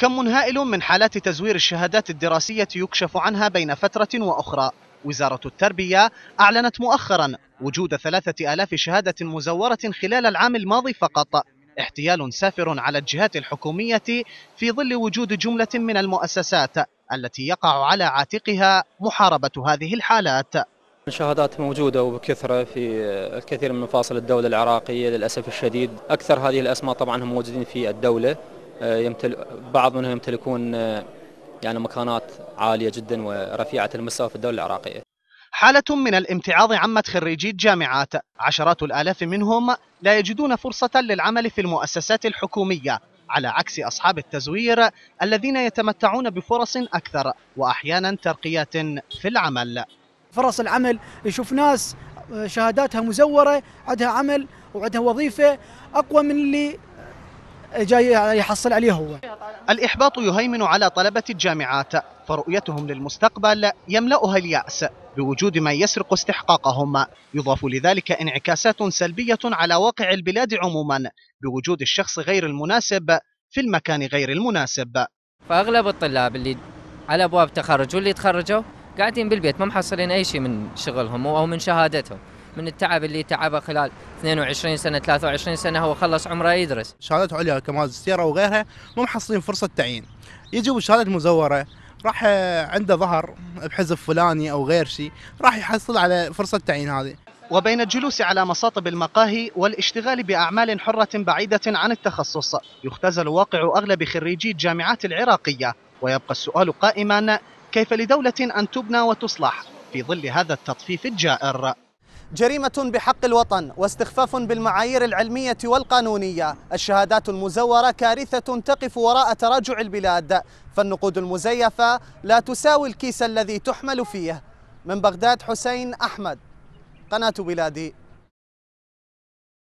كم هائل من حالات تزوير الشهادات الدراسية يكشف عنها بين فترة وأخرى وزارة التربية أعلنت مؤخرا وجود ثلاثة آلاف شهادة مزورة خلال العام الماضي فقط احتيال سافر على الجهات الحكومية في ظل وجود جملة من المؤسسات التي يقع على عاتقها محاربة هذه الحالات الشهادات موجودة وبكثرة في الكثير من مفاصل الدولة العراقية للأسف الشديد أكثر هذه الأسماء طبعا هم موجودين في الدولة آه، يمتل بعض منهم يمتلكون آه، يعني مكانات عالية جدا ورفيعة المستوى في الدولة العراقية حالة من الامتعاض عمت خريجي الجامعات عشرات الآلاف منهم لا يجدون فرصة للعمل في المؤسسات الحكومية على عكس أصحاب التزوير الذين يتمتعون بفرص أكثر وأحيانا ترقيات في العمل فرص العمل يشوف ناس آه، شهاداتها مزورة عندها عمل وعندها وظيفة أقوى من اللي جاي يحصل عليه هو الإحباط يهيمن على طلبة الجامعات فرؤيتهم للمستقبل يملأها اليأس بوجود من يسرق استحقاقهم يضاف لذلك انعكاسات سلبية على واقع البلاد عموما بوجود الشخص غير المناسب في المكان غير المناسب فأغلب الطلاب اللي على أبواب تخرجوا واللي تخرجوا قاعدين بالبيت ما محصلين أي شيء من شغلهم أو من شهادتهم من التعب اللي تعبه خلال 22 سنه 23 سنه هو خلص عمره يدرس شهادات عليا كماجستير او غيرها مو محصلين فرصه تعيين يجيبوا الشهادات مزوره راح عنده ظهر بحزب فلاني او غير شيء راح يحصل على فرصه تعيين هذه وبين الجلوس على مصاطب المقاهي والاشتغال بأعمال حرة بعيدة عن التخصص يختزل واقع أغلب خريجي الجامعات العراقية ويبقى السؤال قائما كيف لدولة أن تبنى وتصلح في ظل هذا التطفيف الجائر جريمة بحق الوطن واستخفاف بالمعايير العلمية والقانونية الشهادات المزورة كارثة تقف وراء تراجع البلاد فالنقود المزيفة لا تساوي الكيس الذي تحمل فيه من بغداد حسين أحمد قناة بلادي